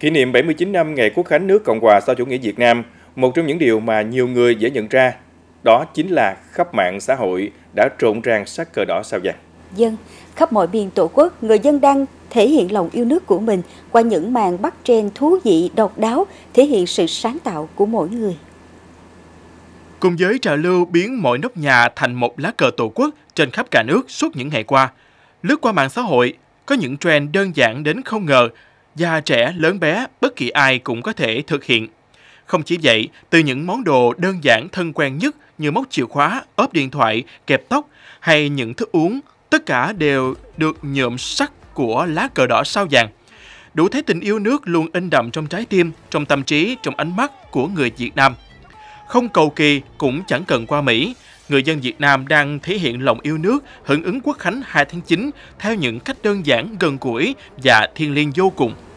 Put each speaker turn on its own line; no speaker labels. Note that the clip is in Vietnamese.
Kỷ niệm 79 năm ngày Quốc khánh nước Cộng hòa sau chủ nghĩa Việt Nam, một trong những điều mà nhiều người dễ nhận ra đó chính là khắp mạng xã hội đã trộn ràng sắc cờ đỏ sao vàng.
Dân, khắp mọi miền Tổ quốc, người dân đang thể hiện lòng yêu nước của mình qua những màn bắt trên thú vị, độc đáo, thể hiện sự sáng tạo của mỗi người.
Cùng với trào lưu biến mọi nóc nhà thành một lá cờ Tổ quốc trên khắp cả nước suốt những ngày qua, lướt qua mạng xã hội, có những trend đơn giản đến không ngờ già trẻ, lớn bé, bất kỳ ai cũng có thể thực hiện. Không chỉ vậy, từ những món đồ đơn giản thân quen nhất như móc chìa khóa, ốp điện thoại, kẹp tóc hay những thức uống, tất cả đều được nhuộm sắc của lá cờ đỏ sao vàng. Đủ thấy tình yêu nước luôn in đậm trong trái tim, trong tâm trí, trong ánh mắt của người Việt Nam. Không cầu kỳ cũng chẳng cần qua Mỹ, người dân Việt Nam đang thể hiện lòng yêu nước, hưởng ứng Quốc
khánh 2 tháng 9 theo những cách đơn giản, gần gũi và thiêng liêng vô cùng.